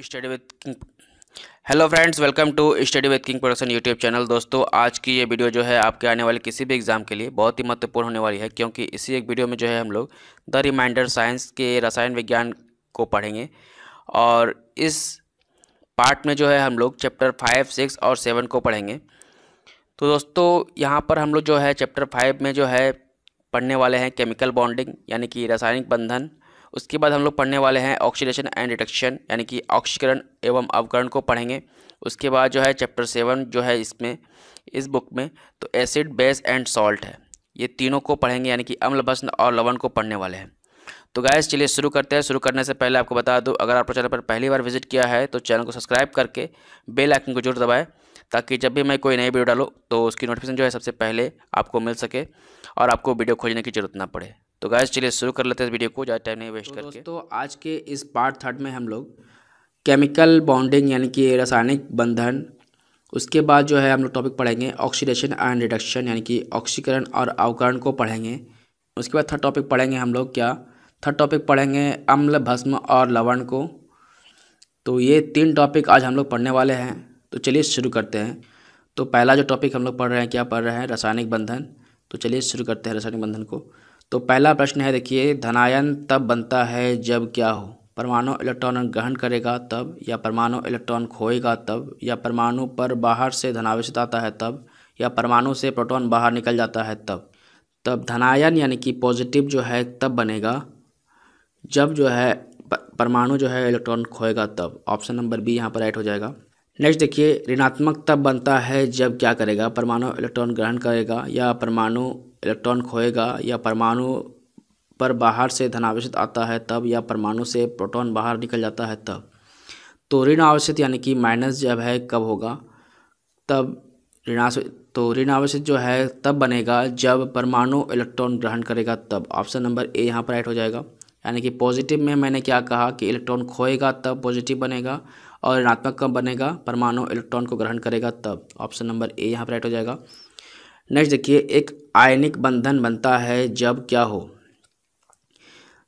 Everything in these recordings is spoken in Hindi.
study with king hello friends welcome to study with king production YouTube channel दोस्तों आज की ये वीडियो जो है आपके आने वाले किसी भी एग्जाम के लिए बहुत ही महत्वपूर्ण होने वाली है क्योंकि इसी एक वीडियो में जो है हम लोग द रिमाइंडर साइंस के रसायन विज्ञान को पढ़ेंगे और इस पार्ट में जो है हम लोग चैप्टर फाइव सिक्स और सेवन को पढ़ेंगे तो दोस्तों यहाँ पर हम लोग जो है चैप्टर फाइव में जो है पढ़ने वाले हैं केमिकल बॉन्डिंग यानी कि रासायनिक बंधन उसके बाद हम लोग पढ़ने वाले हैं ऑक्सीडेशन एंड डिटेक्शन यानी कि ऑक्सीकरण एवं अवकरण को पढ़ेंगे उसके बाद जो है चैप्टर सेवन जो है इसमें इस बुक में तो एसिड बेस एंड सॉल्ट है ये तीनों को पढ़ेंगे यानी कि अम्ल भस्म और लवण को पढ़ने वाले हैं तो गैस चलिए शुरू करते हैं शुरू करने से पहले आपको बता दूं अगर आप चैनल पर पहली बार विजिट किया है तो चैनल को सब्सक्राइब करके बेल आइकन को जरूर दबाएं ताकि जब भी मैं कोई नई वीडियो डालूँ तो उसकी नोटिफिकेशन जो है सबसे पहले आपको मिल सके और आपको वीडियो खोजने की ज़रूरत ना पड़े तो गैस चलिए शुरू कर लेते हैं इस वीडियो को ज़्यादा टाइम नहीं वेस्ट तो करके तो आज के इस पार्ट थर्ड में हम लोग केमिकल बॉन्डिंग यानी कि रासायनिक बंधन उसके बाद जो है हम लोग टॉपिक पढ़ेंगे ऑक्सीडेशन एंड रिडक्शन यानी कि ऑक्सीकरण और अवकरण को पढ़ेंगे उसके बाद थर्ड टॉपिक पढ़ेंगे हम लोग क्या थर्ड टॉपिक पढ़ेंगे अम्ल भस्म और लवण को तो ये तीन टॉपिक आज हम लोग पढ़ने वाले हैं तो चलिए शुरू करते हैं तो पहला जो टॉपिक हम लोग पढ़ रहे हैं क्या पढ़ रहे हैं रासायनिक बंधन तो चलिए शुरू करते हैं रासायनिक बंधन को तो पहला प्रश्न है देखिए धनायन तब बनता है जब क्या हो परमाणु इलेक्ट्रॉन ग्रहण करेगा तब या परमाणु इलेक्ट्रॉन खोएगा तब या परमाणु पर बाहर से धनावेश आता है तब या परमाणु से प्रोटॉन बाहर निकल जाता है तब तब धनायन यानी कि पॉजिटिव जो है तब बनेगा जब जो है परमाणु जो है इलेक्ट्रॉन खोएगा तब ऑप्शन नंबर बी यहाँ पर राइट हो जाएगा नेक्स्ट देखिए ऋणात्मक तब बनता है जब क्या करेगा परमाणु इलेक्ट्रॉन ग्रहण करेगा या परमाणु इलेक्ट्रॉन खोएगा या परमाणु पर बाहर से धनावेश आता है तब या परमाणु से प्रोटॉन बाहर निकल जाता है तब तो ऋण आवेश यानी कि माइनस जब है कब होगा तब ऋणावेशित तो ऋण आवेश जो है तब बनेगा जब परमाणु इलेक्ट्रॉन ग्रहण करेगा तब ऑप्शन नंबर ए यहाँ पर राइट हो जाएगा यानी कि पॉजिटिव में मैंने क्या कहा कि इलेक्ट्रॉन खोएगा तब पॉजिटिव बनेगा और ऋणात्मक कब बनेगा परमाणु इलेक्ट्रॉन को ग्रहण करेगा तब ऑप्शन नंबर ए यहाँ पर राइट हो जाएगा नेक्स्ट देखिए एक आयनिक बंधन बनता है जब क्या हो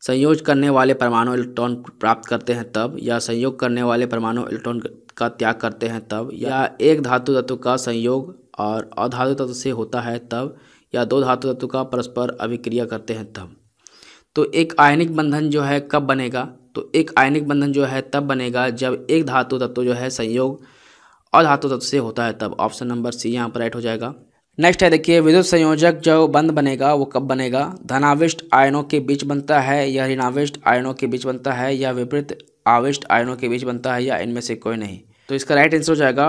संयोज करने वाले परमाणु इलेक्ट्रॉन प्राप्त करते हैं तब या संयोग करने वाले परमाणु इलेक्ट्रॉन का त्याग करते हैं तब या एक धातु तत्व का संयोग और अधातु तत्व से होता है तब या दो धातु तत्व का परस्पर अभिक्रिया करते हैं तब तो एक आयनिक बंधन जो है कब बनेगा तो एक आयनिक बंधन जो है तब बनेगा जब एक धातु तत्व जो है संयोग अधातु तत्व से होता है तब ऑप्शन नंबर सी यहाँ पर राइट हो जाएगा नेक्स्ट है देखिए विद्युत संयोजक जो बंद बनेगा वो कब बनेगा धनाविष्ट आयनों के बीच बनता है या ऋणाविष्ट आयनों के बीच बनता है या विपरीत आविष्ट आयनों के बीच बनता है या इनमें से कोई नहीं तो इसका राइट आंसर हो जाएगा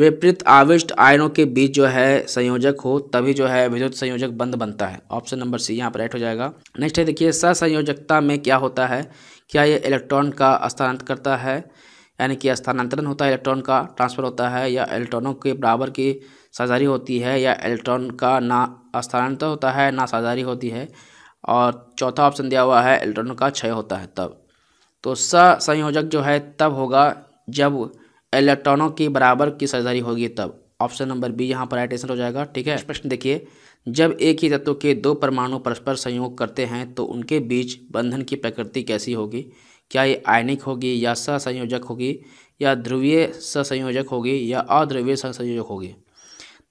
विपरीत आविष्ट आयनों के बीच जो है संयोजक हो तभी जो है विद्युत संयोजक बंद बनता है ऑप्शन नंबर सी यहाँ पर राइट हो जाएगा नेक्स्ट है देखिए ससंयोजकता में क्या होता है क्या ये इलेक्ट्रॉन का स्थानांतर करता है यानी कि स्थानांतरण होता है इलेक्ट्रॉन का ट्रांसफर होता है या इलेक्ट्रॉनों के बराबर की साझारी होती है या इलेक्ट्रॉन का ना स्थानांतर होता है ना साझारी होती है और चौथा ऑप्शन दिया हुआ है इलेक्ट्रॉन का क्षय होता है तब तो स संयोजक जो है तब होगा जब इलेक्ट्रॉनों की बराबर की साझारी होगी तब ऑप्शन नंबर बी यहाँ पर राइट आंसर हो जाएगा ठीक है प्रश्न देखिए जब एक ही तत्व के दो परमाणु परस्पर संयोग करते हैं तो उनके बीच बंधन की प्रकृति कैसी होगी क्या ये आयनिक होगी या संयोजक होगी या ध्रुवीय संयोजक होगी या अध्रुवीय संयोजक होगी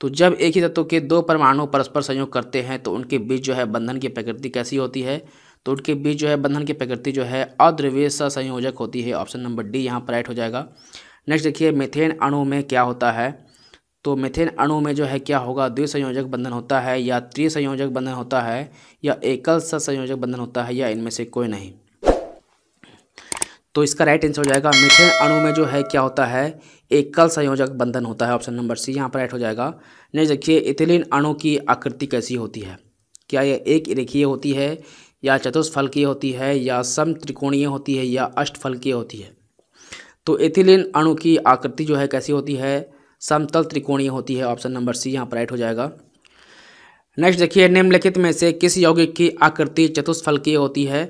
तो जब एक ही तत्व के दो परमाणु परस्पर संयोग करते हैं तो उनके बीच जो है बंधन की प्रकृति कैसी होती है तो उनके बीच जो है बंधन की प्रकृति जो है अद्रव्य संयोजक होती है ऑप्शन नंबर डी यहाँ पर राइट हो जाएगा नेक्स्ट देखिए मिथेन अणु में क्या होता है तो मिथेन अणु में जो है क्या होगा द्विसंयोजक बंधन होता है या त्रिसंयोजक बंधन होता है या एकल संयोजक बंधन होता है या इनमें से कोई नहीं तो इसका राइट आंसर हो जाएगा मिथेन अणु में जो है क्या होता है एकल संयोजक बंधन होता है ऑप्शन नंबर सी यहाँ पर राइट हो जाएगा नेक्स्ट देखिए इथिलीन अणु की आकृति कैसी होती है क्या यह एक रेखीय होती है या की होती है या सम त्रिकोणीय होती है या अष्टफल की होती है तो एथिलीन अणु की आकृति जो है कैसी होती है समतल त्रिकोणीय होती है ऑप्शन नंबर सी यहाँ पर राइट हो जाएगा नेक्स्ट देखिए निम्नलिखित में से किस यौगिक की आकृति चतुष्फलकीय होती है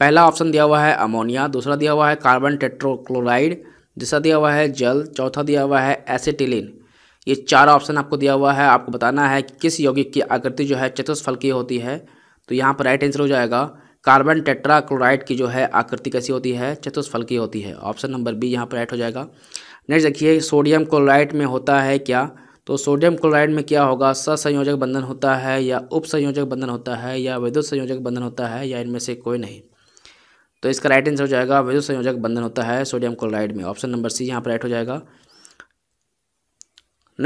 पहला ऑप्शन दिया हुआ है अमोनिया दूसरा दिया हुआ है कार्बन टेट्रोक्लोराइड दूसरा दिया हुआ है जल चौथा दिया हुआ है एसिटिलिन ये चार ऑप्शन आपको दिया हुआ है आपको बताना है कि किस यौगिक की आकृति जो है चतुष्फल की होती है तो यहाँ पर राइट आंसर हो जाएगा कार्बन टेट्रा क्लोराइड की जो है आकृति कैसी होती है चतुष्फल की होती है ऑप्शन नंबर बी यहाँ पर राइट हो जाएगा नेक्स्ट देखिए सोडियम क्लोराइड में होता है क्या तो सोडियम क्लोराइड में क्या होगा ससंयोजक बंधन होता है या उपसंयोजक बंधन होता है या विद्युत संयोजक बंधन होता है या इनमें से कोई नहीं तो इसका राइट आंसर हो जाएगा विद्युत संयोजक बंधन होता है सोडियम क्लोराइड में ऑप्शन नंबर सी यहाँ पर राइट हो जाएगा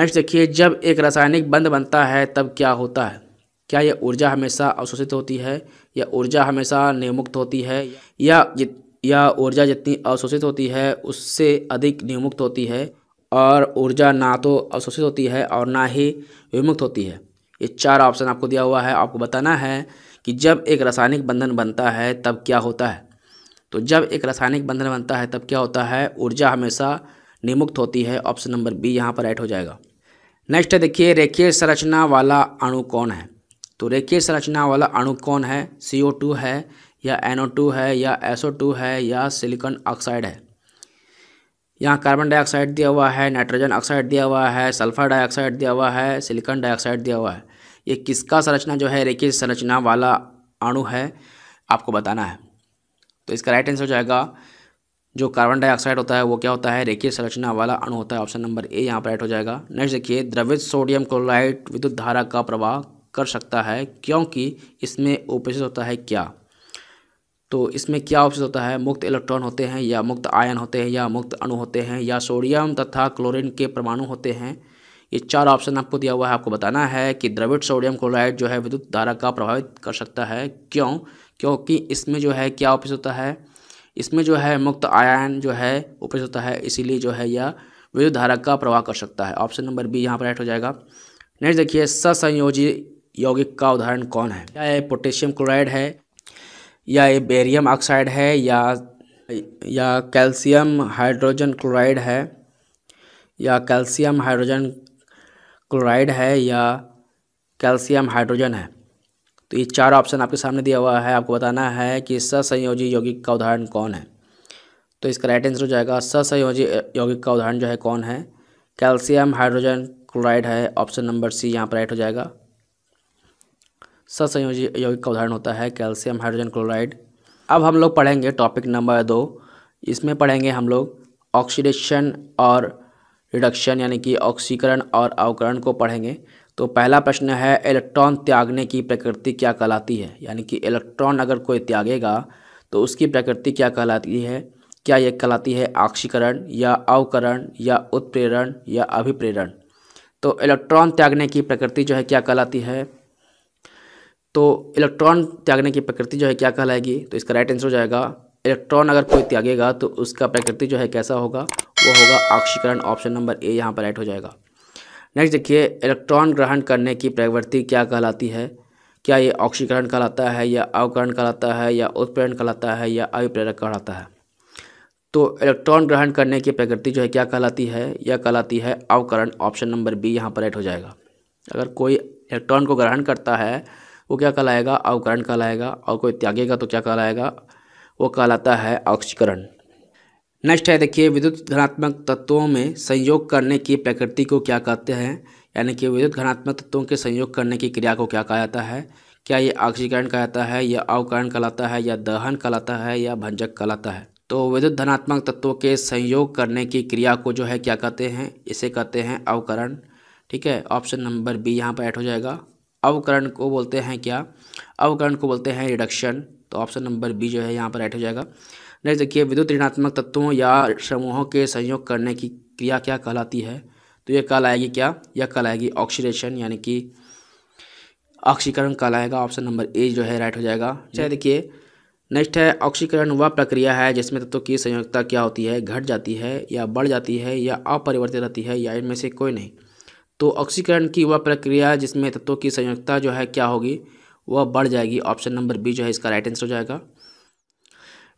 नेक्स्ट देखिए जब एक रासायनिक बंध बनता है तब क्या होता है क्या यह ऊर्जा हमेशा अवशोषित होती है या ऊर्जा हमेशा नियमुक्त होती है या या ऊर्जा जितनी अवशोषित होती है उससे अधिक नियमुक्त होती है और ऊर्जा ना तो अवशोषित होती है और ना ही विमुक्त होती है ये चार ऑप्शन आपको दिया हुआ है आपको बताना है कि जब एक रासायनिक बंधन बनता है तब क्या होता है तो जब एक रासायनिक बंधन बनता है तब क्या होता है ऊर्जा हमेशा निमुक्त होती है ऑप्शन नंबर बी यहाँ पर राइट हो जाएगा नेक्स्ट है देखिए रेखीय संरचना वाला अणु कौन है तो रेखीय संरचना वाला अणु कौन है सी है या NO2 है या SO2 है या सिलिकॉन ऑक्साइड है यहाँ कार्बन डाइऑक्साइड दिया हुआ है नाइट्रोजन ऑक्साइड दिया हुआ है सल्फर डाइऑक्साइड दिया हुआ है सिलिकॉन डाइऑक्साइड दिया हुआ है ये किसका संरचना जो है रेखीय संरचना वाला अणु है आपको बताना है तो इसका राइट आंसर हो जाएगा जो कार्बन डाइऑक्साइड होता है वो क्या होता है रेखीय संरचना वाला अणु होता है ऑप्शन नंबर ए यहाँ पर राइट हो जाएगा नेक्स्ट देखिए द्रवित सोडियम क्लोराइड विद्युत धारा का प्रवाह कर सकता है क्योंकि इसमें उपस्थित होता है क्या तो इसमें क्या उपस्थित होता है मुक्त इलेक्ट्रॉन होते हैं या मुक्त आयन होते हैं या मुक्त अणु होते हैं या सोडियम तथा क्लोरिन के परमाणु होते हैं ये चार ऑप्शन आपको दिया हुआ है आपको बताना है कि द्रविड सोडियम क्लोराइड जो है विद्युत धारा का प्रभावित कर सकता है क्यों क्योंकि इसमें जो है क्या उपस्थित होता है इसमें जो है मुक्त आयन जो है उपस्थित होता है इसीलिए जो है यह विद्युत धारा का प्रवाह कर सकता है ऑप्शन नंबर बी यहाँ पर राइट हो जाएगा नेक्स्ट देखिए ससंयोजी यौगिक का उदाहरण कौन है या ये पोटेशियम क्लोराइड है या ये बेरियम ऑक्साइड है या या कैल्शियम हाइड्रोजन क्लोराइड है या कैल्शियम हाइड्रोजन क्लोराइड है या कैल्शियम हाइड्रोजन है तो ये चार ऑप्शन आपके सामने दिया हुआ है आपको बताना है कि ससंयोजी यौगिक का उदाहरण कौन है तो इसका राइट आंसर हो जाएगा ससंयोजी यौगिक का उदाहरण जो है कौन है कैल्शियम हाइड्रोजन क्लोराइड है ऑप्शन नंबर सी यहाँ पर राइट हो जाएगा ससंयोजी यौगिक का उदाहरण होता है कैल्शियम हाइड्रोजन क्लोराइड अब हम लोग पढ़ेंगे टॉपिक नंबर दो इसमें पढ़ेंगे हम लोग ऑक्सीडेशन और रिडक्शन यानी कि ऑक्सीकरण और अवकरण को पढ़ेंगे तो पहला प्रश्न है इलेक्ट्रॉन त्यागने की प्रकृति क्या कहलाती है यानी कि इलेक्ट्रॉन अगर कोई त्यागेगा तो उसकी प्रकृति क्या कहलाती है क्या यह कहलाती है आक्षीकरण या अवकरण या उत्प्रेरण या अभिप्रेरण तो इलेक्ट्रॉन त्यागने की प्रकृति जो है क्या कहलाती है तो इलेक्ट्रॉन त्यागने की प्रकृति जो है क्या कहलाएगी तो इसका राइट आंसर हो जाएगा इलेक्ट्रॉन अगर कोई त्यागेगा तो उसका प्रकृति जो है कैसा होगा वो होगा आक्षीकरण ऑप्शन नंबर ए यहाँ पर राइट हो जाएगा नेक्स्ट देखिए इलेक्ट्रॉन ग्रहण करने की प्रवृत्ति क्या कहलाती है क्या ये ऑक्सीकरण कहलाता है या अवकरण कहलाता है या उत्प्रेरण कहलाता है या अविप्रेरक कहलाता है तो इलेक्ट्रॉन ग्रहण करने की प्रकृति जो है क्या कहलाती है यह कहलाती है अवकरण ऑप्शन नंबर बी यहाँ पर एड हो जाएगा अगर कोई इलेक्ट्रॉन को ग्रहण करता है वो क्या कहलाएगा अवकरण कहलाएगा और कोई त्यागेगा तो क्या कहलाएगा वो कहलाता है ऑक्सीकरण नेक्स्ट है देखिए विद्युत घनात्मक तत्वों में संयोग करने की प्रकृति को क्या कहते हैं यानी कि विद्युत घनात्मक तत्वों के संयोग करने की क्रिया को क्या कहा जाता है क्या ये ऑक्सीकरण कहलाता है या अवकरण कहलाता है या दहन कहलाता है या भंजक कहलाता है तो विद्युत धनात्मक तत्वों के संयोग करने की क्रिया को जो है क्या कहते हैं इसे कहते हैं अवकरण ठीक है ऑप्शन नंबर बी यहाँ पर ऐड हो जाएगा अवकरण को बोलते हैं क्या अवकरण को बोलते हैं रिडक्शन तो ऑप्शन नंबर बी जो है यहाँ पर ऐड हो जाएगा नेक्स्ट देखिए विद्युत ऋणात्मक तत्वों या समूहों के संयोग करने की क्रिया क्या कहलाती है तो यह कल आएगी क्या यह आएगी ऑक्सीडेशन यानी कि ऑक्सीकरण कल आएगा ऑप्शन नंबर ए जो है राइट हो जाएगा चाहे अच्छा, देखिए नेक्स्ट है ऑक्सीकरण वह प्रक्रिया है जिसमें तत्वों की संयोगता क्या होती है घट जाती है या बढ़ जाती है या अपरिवर्तित रहती है या इनमें से कोई नहीं तो ऑक्सीकरण की वह प्रक्रिया जिसमें तत्वों की संयोगता जो है क्या होगी वह बढ़ जाएगी ऑप्शन नंबर बी जो है इसका राइट आंसर हो जाएगा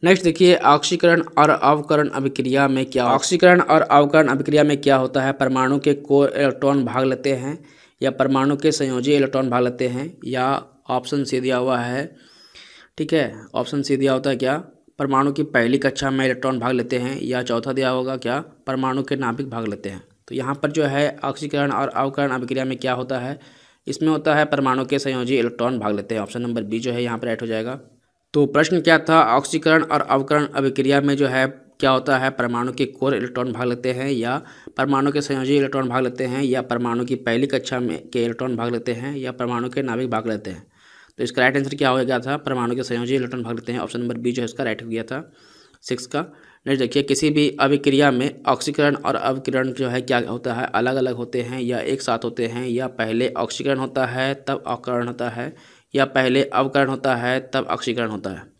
नेक्स्ट देखिए ऑक्सीकरण और अवकरण अभिक्रिया में क्या ऑक्सीकरण और अवकरण अभिक्रिया में क्या होता है परमाणु के कोर इलेक्ट्रॉन भाग लेते हैं या परमाणु के संयोजी इलेक्ट्रॉन भाग लेते हैं या ऑप्शन सी दिया हुआ है ठीक है ऑप्शन सी दिया होता है क्या परमाणु की पहली कक्षा में इलेक्ट्रॉन भाग लेते हैं या चौथा दिया होगा क्या परमाणु के नाभिक भाग लेते हैं तो यहाँ पर जो है ऑक्सीकरण और अवकरण अभिक्रिया में क्या होता है इसमें होता है परमाणु के संयोजी इलेक्ट्रॉन भाग लेते हैं ऑप्शन नंबर बी जो है यहाँ पर ऐड हो जाएगा तो प्रश्न क्या था ऑक्सीकरण और अवकरण अभिक्रिया में जो है क्या होता है परमाणु के कोर इलेक्ट्रॉन भाग लेते हैं या परमाणु के संयोजी इलेक्ट्रॉन भाग लेते हैं या परमाणु की पहली कक्षा में के इलेक्ट्रॉन भाग लेते हैं या परमाणु के नाभिक भाग लेते हैं तो इसका राइट आंसर क्या हो गया था परमाणु के संयोजी इलेक्ट्रॉन भाग लेते हैं ऑप्शन नंबर बी जो है इसका राइट हो गया था सिक्स का नेक्स्ट देखिए किसी भी अभिक्रिया में ऑक्सीकरण और अवकिरण जो है क्या होता है अलग अलग होते हैं या एक साथ होते हैं या पहले ऑक्सीकरण होता है तब अवकरण होता है या पहले अवकरण होता है तब ऑक्सीकरण होता है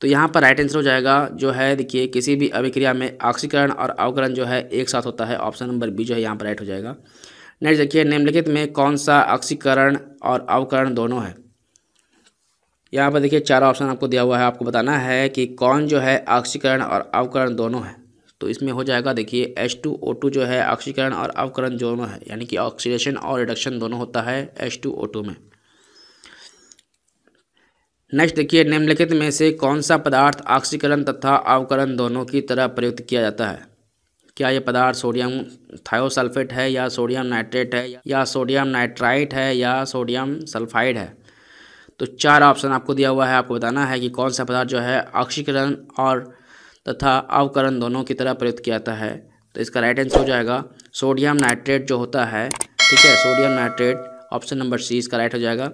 तो यहाँ पर राइट आंसर हो जाएगा जो है देखिए किसी भी अभिक्रिया में ऑक्सीकरण और अवकरण जो है एक साथ होता है ऑप्शन नंबर बी जो है यहाँ पर राइट हो जाएगा नेक्स्ट देखिए निम्नलिखित में कौन सा ऑक्सीकरण और अवकरण दोनों है यहाँ पर देखिए चार ऑप्शन आपको दिया हुआ है आपको बताना है कि कौन जो है ऑक्सीकरण और अवकरण दोनों है तो इसमें हो जाएगा देखिए एच टू ओ टू जो है ऑक्सीकरण और अवकरण दोनों है यानी कि ऑक्सीडेशन और रिडक्शन दोनों होता है एच टू ओ टू में नेक्स्ट देखिए निम्नलिखित में से कौन सा पदार्थ ऑक्सीकरण तथा अवकरण दोनों की तरह प्रयुक्त किया जाता है क्या यह पदार्थ सोडियम थायोसल्फेट है या सोडियम नाइट्रेट है या सोडियम नाइट्राइट है या सोडियम सल्फाइड है तो चार ऑप्शन आपको दिया हुआ है आपको बताना है कि कौन सा पदार्थ जो है ऑक्सीकरण और तथा अवकरण दोनों की तरह प्रयुक्त किया जाता है तो इसका राइट आंसर हो जाएगा सोडियम नाइट्रेट जो होता है ठीक है sodium nitrate option number C इसका राइट हो जाएगा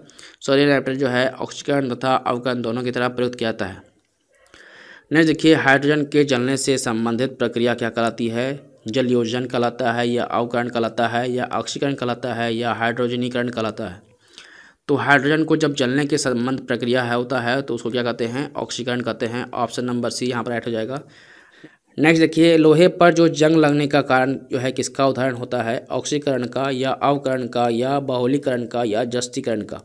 नाइट्रेट जो है ऑक्सीकरण तथा अवकरण दोनों की तरह प्रयुक्त किया जाता है नेक्स्ट देखिए हाइड्रोजन के जलने से संबंधित प्रक्रिया क्या कहलाती है जल योजन कहलाता है या अवकरण कहलाता है या ऑक्सीकरण कहलाता है या हाइड्रोजनीकरण कहलाता है तो हाइड्रोजन को जब जलने के संबंध प्रक्रिया है होता है तो उसको क्या कहते हैं ऑक्सीकरण कहते हैं ऑप्शन नंबर सी यहाँ पर राइट हो जाएगा नेक्स्ट देखिए लोहे पर जो जंग लगने का कारण जो है किसका उदाहरण होता है ऑक्सीकरण का या अवकरण का या बाहुलीकरण का या जस्टीकरण का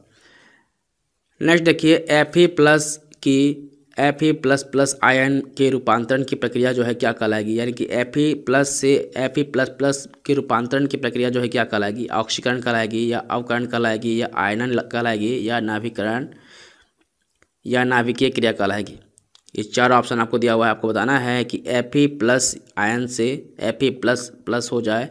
नेक्स्ट देखिए एफ ई प्लस की एफ ई प्लस प्लस आयन के रूपांतरण की प्रक्रिया जो है क्या कहलाएगी यानी कि एफ ई प्लस से एफ ई प्लस प्लस के रूपांतरण की प्रक्रिया जो है क्या कहलाएगी ऑक्सीकरण कहलाएगी या अवकरण कहलाएगी या आयनन कहलाएगी या नाभिकरण या नाभिकीय क्रिया कहलाएगी ये चार ऑप्शन आपको दिया हुआ है आपको बताना है कि एफ प्लस आयन से एफ प्लस प्लस हो जाए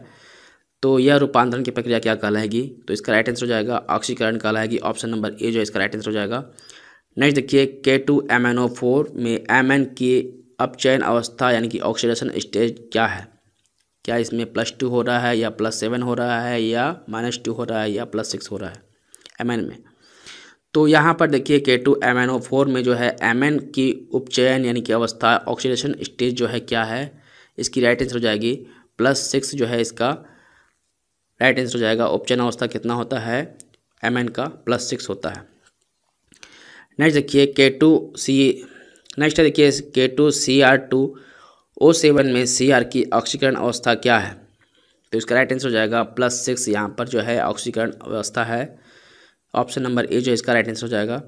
तो यह रूपांतरण की प्रक्रिया क्या कहलाएगी तो इसका राइट आंसर हो जाएगा ऑक्सीकरण कहलाएगी ऑप्शन नंबर ए जो है इसका राइट आंसर हो जाएगा नेक्स्ट देखिए K two M N O four में एम एन की अपचयन अवस्था यानी कि ऑक्सीडेशन स्टेज क्या है क्या इसमें प्लस टू हो रहा है या प्लस सेवन हो रहा है या माइनस टू हो रहा है या प्लस सिक्स हो रहा है एम एन में तो यहाँ पर देखिए K two M N O four में जो है एम एन की उपचयन यानी कि अवस्था ऑक्सीडेशन स्टेज जो है क्या है इसकी राइट आंसर हो जाएगी प्लस सिक्स जो है इसका राइट आंसर हो जाएगा उपचयन अवस्था कितना होता है एम एन का प्लस सिक्स होता है नेक्स्ट देखिए के टू सी नेक्स्ट है देखिए K two C R two O seven में सी आर की ऑक्सीकरण अवस्था क्या है तो इसका राइट आंसर हो जाएगा प्लस सिक्स यहाँ पर जो है ऑक्सीकरण अवस्था है ऑप्शन नंबर ए जो इसका राइट आंसर हो जाएगा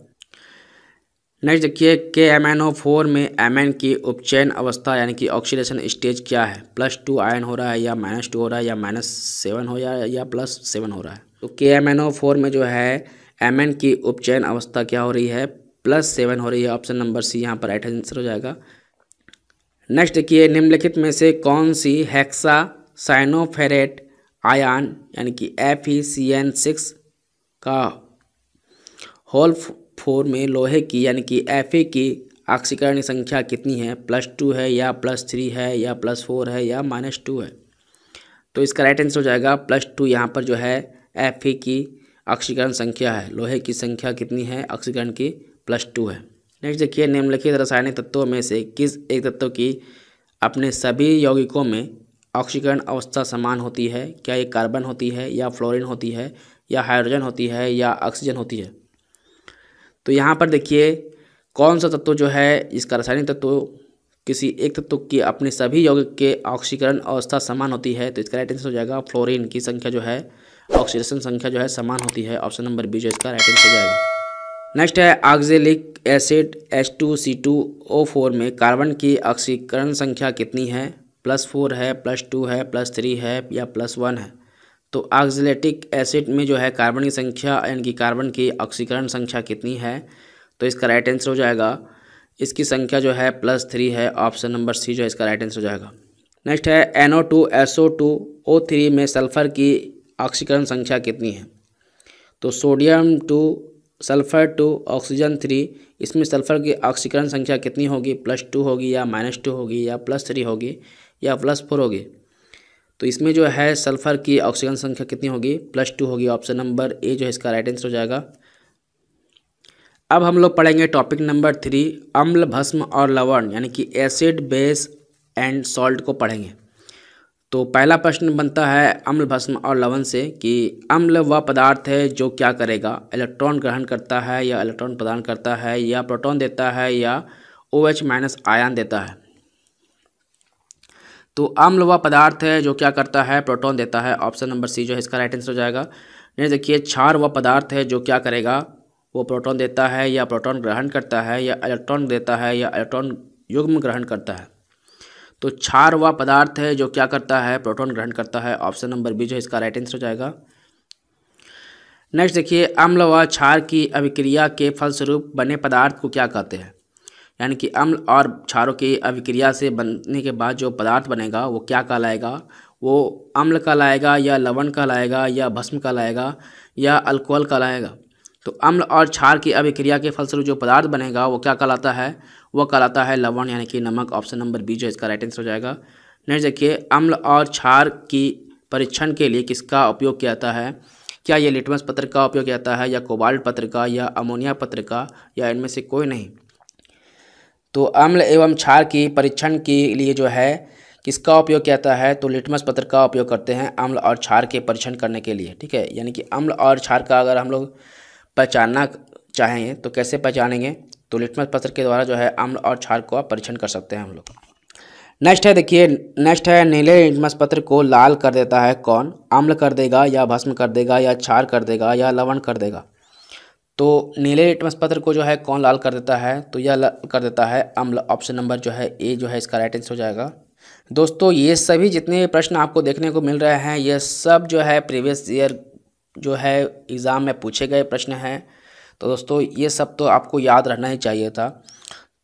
नेक्स्ट देखिए K M N O four में एम एन की उपचयन अवस्था यानी कि ऑक्सीडेशन स्टेज क्या है प्लस टू आयन हो रहा है या माइनस टू हो रहा है या माइनस सेवन हो है या प्लस सेवन हो रहा है तो के एम एन ओ फोर में जो है एम एन की उपचयन अवस्था क्या हो रही है प्लस सेवन हो रही है ऑप्शन नंबर सी यहाँ पर राइट आंसर हो जाएगा नेक्स्ट देखिए निम्नलिखित में से कौन सी हेक्सा साइनोफेरेट आयान यानी कि F E C N six का होल फोर में लोहे की यानी कि एफ ए की ऑक्सीकरण संख्या कितनी है प्लस टू है या प्लस थ्री है या प्लस फोर है या माइनस टू है तो इसका राइट आंसर हो जाएगा प्लस टू यहाँ पर जो है एफ ए की ऑक्सीकरण संख्या है लोहे की संख्या कितनी है ऑक्सीकरण की प्लस टू है नेक्स्ट देखिए निम्नलिखित रासायनिक तत्वों में से किस एक तत्व की अपने सभी यौगिकों में ऑक्सीकरण अवस्था समान होती है क्या ये कार्बन होती है या फ्लोरिन होती है या हाइड्रोजन होती है या ऑक्सीजन होती है तो यहाँ पर देखिए कौन सा तत्व जो है इसका रासायनिक तत्व किसी एक तत्व की अपने सभी यौगिक के ऑक्सीकरण अवस्था समान होती है तो इसका राइट आंसर हो जाएगा फ्लोरीन की संख्या जो है ऑक्सीडेशन संख्या जो है समान होती है ऑप्शन नंबर बी जो इसका राइट आंसर हो जाएगा नेक्स्ट है ऑक्जेलिक एसिड H2C2O4 में कार्बन की ऑक्सीकरण संख्या कितनी है प्लस फोर है प्लस टू है प्लस थ्री है या प्लस वन है तो ऑक्जिलेटिक एसिड में जो है कार्बन की संख्या यानी कि कार्बन की ऑक्सीकरण संख्या कितनी है तो इसका राइट आंसर हो जाएगा इसकी संख्या जो है प्लस थ्री है ऑप्शन नंबर सी जो है इसका राइट आंसर हो जाएगा नेक्स्ट है N O two S O two O three में सल्फ़र की ऑक्सीकरण संख्या कितनी है तो sodium two sulphur two oxygen three इसमें सल्फ़र की ऑक्सीकरण संख्या कितनी होगी प्लस टू होगी या माइनस टू होगी या प्लस थ्री होगी या प्लस फोर होगी तो इसमें जो है सल्फ़र की ऑक्सीजन संख्या कितनी होगी प्लस टू होगी ऑप्शन नंबर ए जो है इसका राइट आंसर हो जाएगा अब हम लोग पढ़ेंगे टॉपिक नंबर थ्री अम्ल भस्म और लवण यानी कि एसिड बेस एंड सॉल्ट को पढ़ेंगे तो पहला प्रश्न बनता है अम्ल भस्म और लवण से कि अम्ल वह पदार्थ है जो क्या करेगा इलेक्ट्रॉन ग्रहण करता है या इलेक्ट्रॉन प्रदान करता है या प्रोटॉन देता है या ओ OH माइनस आयन देता है तो अम्ल व पदार्थ है जो क्या करता है प्रोटॉन देता है ऑप्शन नंबर सी जो है इसका राइट आंसर हो जाएगा नहीं देखिए क्षार व पदार्थ है जो क्या करेगा वो प्रोटॉन देता है या प्रोटॉन ग्रहण करता है या इलेक्ट्रॉन देता है या इलेक्ट्रॉन युग्म ग्रहण करता है तो क्षार व पदार्थ है जो क्या करता है प्रोटॉन ग्रहण करता है ऑप्शन नंबर बी जो इसका राइट आंसर हो जाएगा नेक्स्ट देखिए अम्ल व क्षार की अभिक्रिया के फलस्वरूप बने पदार्थ को क्या कहते हैं यानी कि अम्ल और क्षारों की अभिक्रिया से बनने के बाद जो पदार्थ बनेगा वो क्या कहलाएगा वो अम्ल कहलाएगा या लवण कहलाएगा या भस्म कहलाएगा या अल्कोहल कहलाएगा तो अम्ल और क्षार की अभिक्रिया के फलस्वरूप जो पदार्थ बनेगा वो क्या कहलाता है वो कहलाता है लवण यानी कि नमक ऑप्शन नंबर बी जो इसका राइट आंसर हो जाएगा नेक्स्ट देखिए अम्ल और क्षार की परीक्षण के लिए किसका उपयोग किया जाता है क्या ये लिटमस पत्र का उपयोग किया जाता है या कोबाल्ट पत्र का या अमोनिया पत्र का या इनमें से कोई नहीं तो अम्ल एवं क्षार की परीक्षण के लिए जो है किसका उपयोग किया जाता है तो लिटमस पत्र का उपयोग करते हैं अम्ल और क्षार के परीक्षण करने के लिए ठीक है यानी कि अम्ल और क्षार का अगर हम लोग पहचानना चाहेंगे तो कैसे पहचानेंगे तो लिटमस पत्र के द्वारा जो है अम्ल और क्षार का परीक्षण कर सकते हैं हम लोग नेक्स्ट है देखिए नेक्स्ट है नीले लिटमस पत्र को लाल कर देता है कौन अम्ल कर देगा या भस्म कर देगा या क्षार कर देगा या लवण कर देगा तो नीले लिटमस पत्र को जो है कौन लाल कर देता है तो यह कर देता है अम्ल ऑप्शन नंबर जो है ए जो है इसका राइट आंसर हो जाएगा दोस्तों ये सभी जितने प्रश्न आपको देखने को मिल रहे हैं ये सब जो है प्रीवियस ईयर जो है एग्ज़ाम में पूछे गए प्रश्न हैं तो दोस्तों ये सब तो आपको याद रहना ही चाहिए था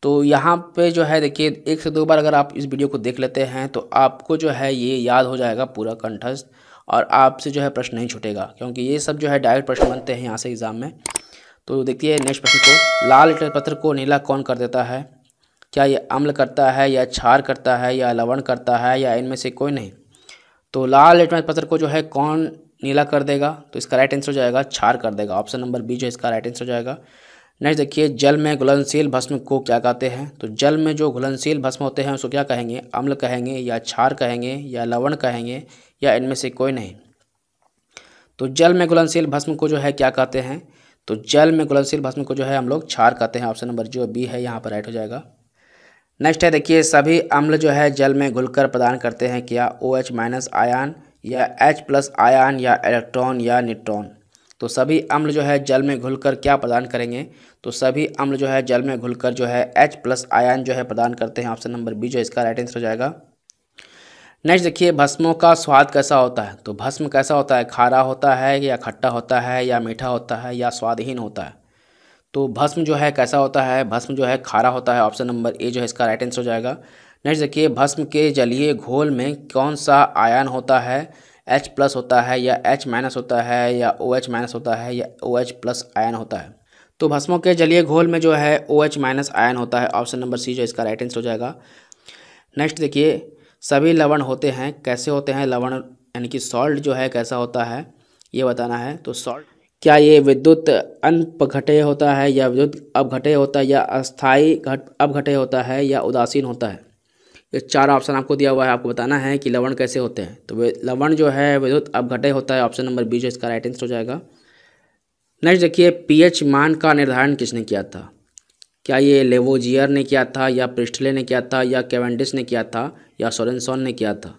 तो यहाँ पे जो है देखिए एक से दो बार अगर आप इस वीडियो को देख लेते हैं तो आपको जो है ये याद हो जाएगा पूरा कंठस्थ और आपसे जो है प्रश्न नहीं छूटेगा क्योंकि ये सब जो है डायरेक्ट प्रश्न बनते हैं यहाँ से एग्ज़ाम में तो देखिए नेक्स्ट प्रश्न को लाल पत्र को नीला कौन कर देता है क्या यह अम्ल करता है या क्षार करता है या लवण करता है या इनमें से कोई नहीं तो लाल लेटमेट पत्र को जो है कौन नीला कर देगा तो इसका राइट आंसर हो जाएगा क्षार कर देगा ऑप्शन नंबर बी जो इसका राइट आंसर हो जाएगा नेक्स्ट देखिए जल में घुलनशील भस्म को क्या कहते हैं तो जल में जो घुलनशील भस्म होते हैं उसको क्या कहेंगे अम्ल कहेंगे या क्षार कहेंगे या लवण कहेंगे या इनमें से कोई नहीं तो जल में घुलनशील भस्म को जो है क्या कहते हैं तो जल में घुलनशील भस्म को जो है हम लोग क्षार कहते हैं ऑप्शन नंबर जो बी है यहाँ पर राइट हो जाएगा नेक्स्ट है देखिए सभी अम्ल जो है जल में घुलकर प्रदान करते हैं क्या ओ एच माइनस आयान या एच प्लस आयान या इलेक्ट्रॉन या न्यूट्रॉन तो सभी अम्ल जो है जल में घुलकर क्या प्रदान करेंगे तो सभी अम्ल जो है जल में घुलकर जो है एच प्लस आयान जो है प्रदान करते हैं ऑप्शन नंबर बी जो इसका राइट आंसर हो जाएगा नेक्स्ट देखिए भस्मों का स्वाद कैसा होता है तो भस्म कैसा होता है खारा होता है या खट्टा होता है या मीठा होता है या स्वादहीन होता है तो भस्म जो है कैसा होता है भस्म जो है खारा होता है ऑप्शन नंबर ए जो है इसका राइट आंसर हो जाएगा नेक्स्ट देखिए भस्म के जलीय घोल में कौन सा आयन होता है एच प्लस होता है या एच माइनस होता है या ओ एच माइनस होता है या ओ एच प्लस आयन होता है तो भस्मों के जलीय घोल में जो है ओ एच माइनस आयन होता है ऑप्शन नंबर सी जो इसका राइट आंसर हो जाएगा नेक्स्ट देखिए सभी लवण होते हैं कैसे होते हैं लवण यानी कि सॉल्ट जो है कैसा होता है ये बताना है तो सॉल्ट क्या ये विद्युत घटे होता है या विद्युत घटे होता है या अस्थाई घट घटे होता है या उदासीन होता है ये चार ऑप्शन आपको दिया हुआ है आपको बताना है कि लवण कैसे होते हैं तो लवण जो है विद्युत घटे होता है ऑप्शन नंबर बी जो इसका राइट आंसर हो जाएगा नेक्स्ट देखिए पीएच मान का निर्धारण किसने किया था क्या ये लेवोजियर ने किया था या प्रिस्टले ने किया था या केवेंडिस ने किया था या सोरेनसॉन ने किया था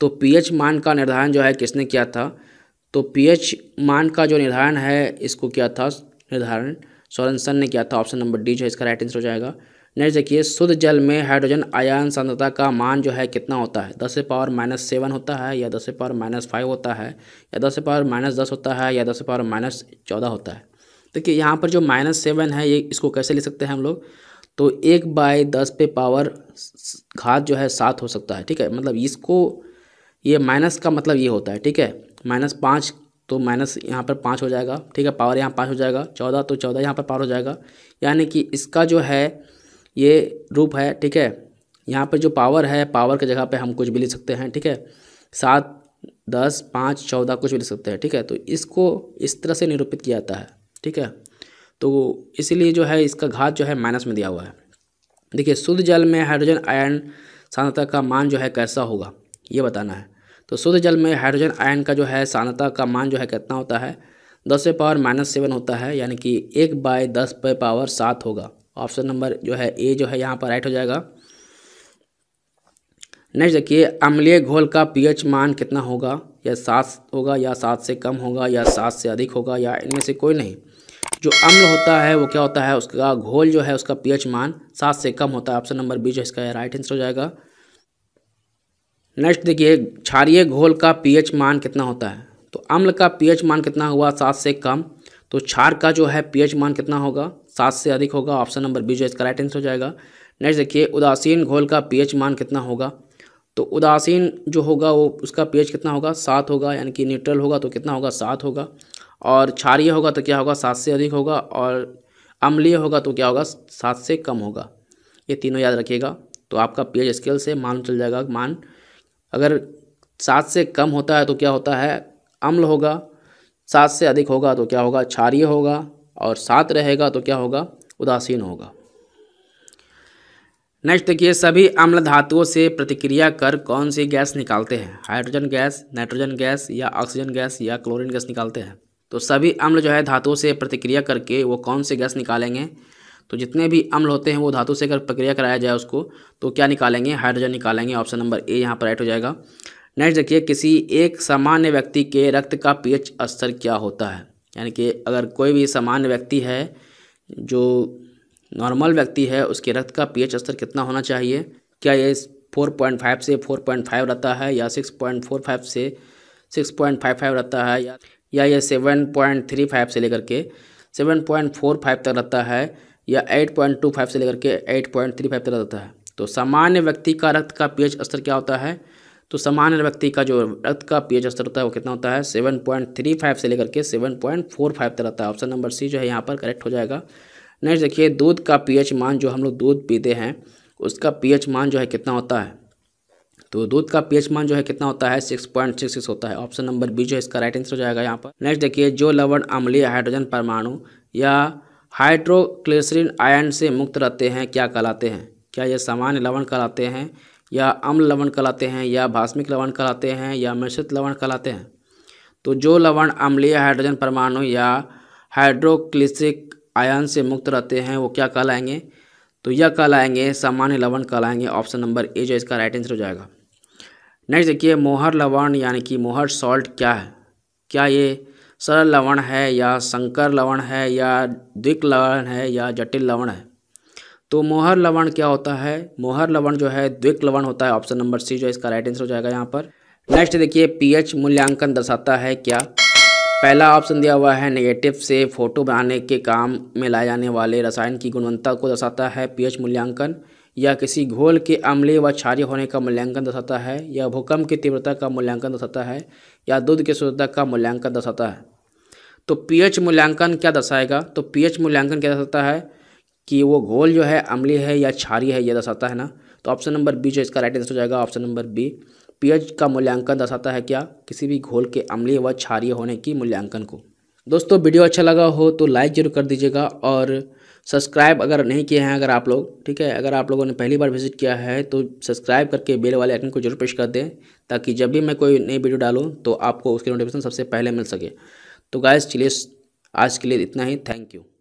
तो पीएच मान का निर्धारण जो है किसने किया था तो पीएच मान का जो निर्धारण है इसको किया था निर्धारण सोरेनसन ने किया था ऑप्शन नंबर डी जो इसका राइट आंसर हो जाएगा नेक्स्ट देखिए शुद्ध जल में हाइड्रोजन आयन सांद्रता का मान जो है कितना होता है दस से पावर माइनस सेवन होता है या दस से पावर माइनस फाइव होता है या दस से पावर माइनस दस होता है या दस से पावर माइनस चौदह होता है देखिए यहाँ पर जो माइनस सेवन है ये इसको कैसे ले सकते हैं हम लोग तो एक बाय दस पे पावर घात जो है सात हो सकता है ठीक है मतलब इसको ये माइनस का मतलब ये होता है ठीक है माइनस पाँच तो माइनस यहाँ पर पाँच हो जाएगा ठीक है पावर यहाँ पाँच हो जाएगा चौदह तो चौदह यहाँ पर पावर हो जाएगा यानी कि इसका जो है ये रूप है ठीक है यहाँ पर जो पावर है पावर की जगह पर हम कुछ भी ले सकते हैं ठीक है सात दस पाँच चौदह कुछ भी ले सकते हैं ठीक है तो इसको इस तरह से निरूपित किया जाता है ठीक है तो इसीलिए जो है इसका घात जो है माइनस में दिया हुआ है देखिए शुद्ध जल में हाइड्रोजन आयन सांद्रता का मान जो है कैसा होगा ये बताना है तो शुद्ध जल में हाइड्रोजन आयन का जो है सांद्रता का मान जो है कितना होता है दस पे पावर माइनस सेवन होता है यानी कि एक बाय दस पे पावर सात होगा ऑप्शन नंबर जो है ए जो है यहाँ पर राइट हो जाएगा नेक्स्ट देखिए अम्लीय घोल का पीएच मान कितना होगा या सात होगा या सात से कम होगा या सात से अधिक होगा या इनमें से कोई नहीं जो अम्ल होता है वो क्या होता है उसका घोल जो है उसका पीएच मान सात से कम होता है ऑप्शन नंबर बी जो इसका राइट आंसर हो जाएगा नेक्स्ट देखिए क्षारिय घोल का पीएच मान कितना होता है तो अम्ल का पीएच मान कितना हुआ सात से कम तो क्षार का जो है पीएच मान कितना होगा सात से अधिक होगा ऑप्शन नंबर बी जो इसका राइट आंसर हो जाएगा नेक्स्ट देखिए उदासीन घोल का पीएच मान कितना होगा तो उदासीन जो होगा वो उसका पीएच कितना होगा सात होगा यानी कि न्यूट्रल होगा तो कितना होगा सात होगा और क्षारीय होगा तो क्या होगा सात से अधिक होगा और अम्लीय होगा तो क्या होगा सात से कम होगा ये तीनों याद रखिएगा तो आपका पीएच स्केल से मान चल जाएगा मान अगर सात से कम होता है तो क्या होता है अम्ल होगा सात से अधिक होगा तो क्या होगा क्षारीय होगा और सात रहेगा तो क्या होगा उदासीन होगा नेक्स्ट देखिए सभी अम्ल धातुओं से प्रतिक्रिया कर कौन सी गैस निकालते हैं हाइड्रोजन गैस नाइट्रोजन गैस या ऑक्सीजन गैस या क्लोरीन गैस निकालते हैं तो सभी अम्ल जो है धातुओं से प्रतिक्रिया करके वो कौन से गैस निकालेंगे तो जितने भी अम्ल होते हैं वो धातु से अगर प्रक्रिया कराया जाए उसको तो क्या निकालेंगे हाइड्रोजन निकालेंगे ऑप्शन नंबर ए यहाँ पर राइट हो जाएगा नेक्स्ट देखिए किसी एक सामान्य व्यक्ति के रक्त का पीएच स्तर क्या होता है यानी कि अगर कोई भी सामान्य व्यक्ति है जो नॉर्मल व्यक्ति है उसके रक्त का पीएच स्तर कितना होना चाहिए क्या ये 4.5 से 4.5 रहता है या 6.45 से 6.55 रहता है या या ये सेवन पॉइंट थ्री फाइव से लेकर के सेवन पॉइंट फोर फाइव तक रहता है या एट पॉइंट टू फाइव से लेकर के एट पॉइंट थ्री फाइव तक रहता है तो सामान्य व्यक्ति का रक्त का एच स्तर क्या होता है तो सामान्य व्यक्ति का जो रक्त का एच स्तर होता है वो कितना होता है सेवन पॉइंट थ्री फाइव से लेकर के सेवन पॉइंट फोर फाइव तक रहता है ऑप्शन नंबर सी जो है यहाँ पर करेक्ट हो जाएगा नेक्स्ट देखिए दूध का एच मान जो हम लोग दूध पीते हैं उसका एच मान जो है कितना होता है तो दूध का पीएच मान जो है कितना होता है सिक्स पॉइंट सिक्स सिक्स होता है ऑप्शन नंबर बी जो है इसका राइट आंसर हो जाएगा यहाँ पर नेक्स्ट देखिए जो लवण अम्लीय हाइड्रोजन परमाणु या हाइड्रोक्लेसरीन आयन से मुक्त रहते हैं क्या कहलाते हैं क्या ये सामान्य लवण कहलाते हैं या अम्ल लवण कहलाते हैं या भास्मिक लवण कहलाते हैं या मिश्रित लवण कहलाते हैं तो जो लवण अम्लीय हाइड्रोजन परमाणु या हाइड्रोक्लिसिक आयन से मुक्त रहते हैं वो क्या कहलाएंगे तो यह कहलाएंगे सामान्य लवण कहलाएंगे ऑप्शन नंबर ए जो इसका राइट आंसर हो जाएगा नेक्स्ट देखिए मोहर लवण यानी कि मोहर सॉल्ट क्या है क्या ये सरल लवण है या संकर लवण है या द्विक लवण है या जटिल लवण है तो मोहर लवण क्या होता है मोहर लवण जो है द्विक लवण होता है ऑप्शन नंबर सी जो इसका राइट आंसर हो जाएगा यहाँ पर नेक्स्ट देखिए पीएच मूल्यांकन दर्शाता है क्या पहला ऑप्शन दिया हुआ है नेगेटिव से फोटो बनाने के काम में लाए जाने वाले रसायन की गुणवत्ता को दर्शाता है पीएच मूल्यांकन या किसी घोल के अम्ले व क्षारीय होने का मूल्यांकन दर्शाता है या भूकंप की तीव्रता का मूल्यांकन दर्शाता है या दूध की शुद्धता का मूल्यांकन दर्शाता है तो पीएच मूल्यांकन क्या दर्शाएगा तो पीएच मूल्यांकन क्या दर्शाता है कि वो घोल जो है अम्ली है या क्षारीय है यह दर्शाता है ना तो ऑप्शन नंबर बी जो इसका राइट आंसर हो जाएगा ऑप्शन नंबर बी पीएच का मूल्यांकन दर्शाता है क्या किसी भी घोल के अम्ली व क्षारीय होने की मूल्यांकन को दोस्तों वीडियो अच्छा लगा हो तो लाइक जरूर कर दीजिएगा और सब्सक्राइब अगर नहीं किए हैं अगर आप लोग ठीक है अगर आप लोगों ने पहली बार विजिट किया है तो सब्सक्राइब करके बेल वाले आइकन को जरूर प्रेस कर दें ताकि जब भी मैं कोई नई वीडियो डालूँ तो आपको उसकी नोटिफिकेशन सबसे पहले मिल सके तो गाइस चलिए आज के लिए इतना ही थैंक यू